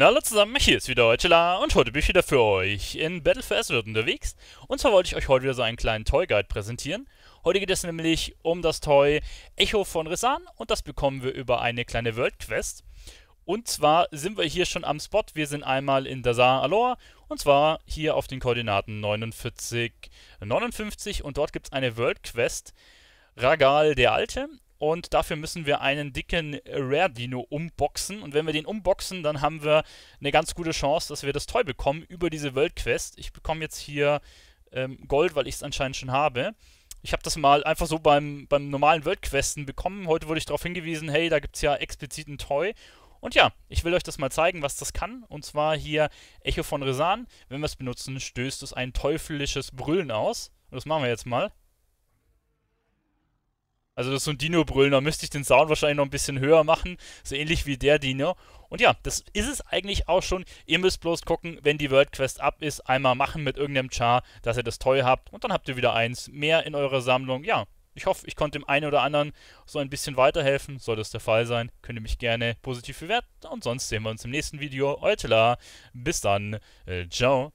Hallo zusammen, hier ist wieder Heuchela und heute bin ich wieder für euch in Battle for Azeroth unterwegs. Und zwar wollte ich euch heute wieder so einen kleinen Toy Guide präsentieren. Heute geht es nämlich um das Toy Echo von Rissan und das bekommen wir über eine kleine World Quest. Und zwar sind wir hier schon am Spot. Wir sind einmal in Dazar Alor und zwar hier auf den Koordinaten 49, 59 und dort gibt es eine World Quest. Ragal der Alte und dafür müssen wir einen dicken Rare Dino umboxen und wenn wir den umboxen, dann haben wir eine ganz gute Chance, dass wir das Toy bekommen über diese World Quest. Ich bekomme jetzt hier ähm, Gold, weil ich es anscheinend schon habe. Ich habe das mal einfach so beim, beim normalen World Questen bekommen. Heute wurde ich darauf hingewiesen, hey, da gibt es ja explizit ein Toy. Und ja, ich will euch das mal zeigen, was das kann. Und zwar hier Echo von Resan. Wenn wir es benutzen, stößt es ein teuflisches Brüllen aus. Und das machen wir jetzt mal. Also das ist so ein Dino-Brüllen, da müsste ich den Sound wahrscheinlich noch ein bisschen höher machen, so ähnlich wie der Dino. Und ja, das ist es eigentlich auch schon. Ihr müsst bloß gucken, wenn die World Quest ab ist, einmal machen mit irgendeinem Char, dass ihr das toll habt und dann habt ihr wieder eins mehr in eurer Sammlung. Ja, ich hoffe, ich konnte dem einen oder anderen so ein bisschen weiterhelfen. Soll das der Fall sein, könnt ihr mich gerne positiv bewerten. Und sonst sehen wir uns im nächsten Video. Euer Bis dann. Äh, ciao.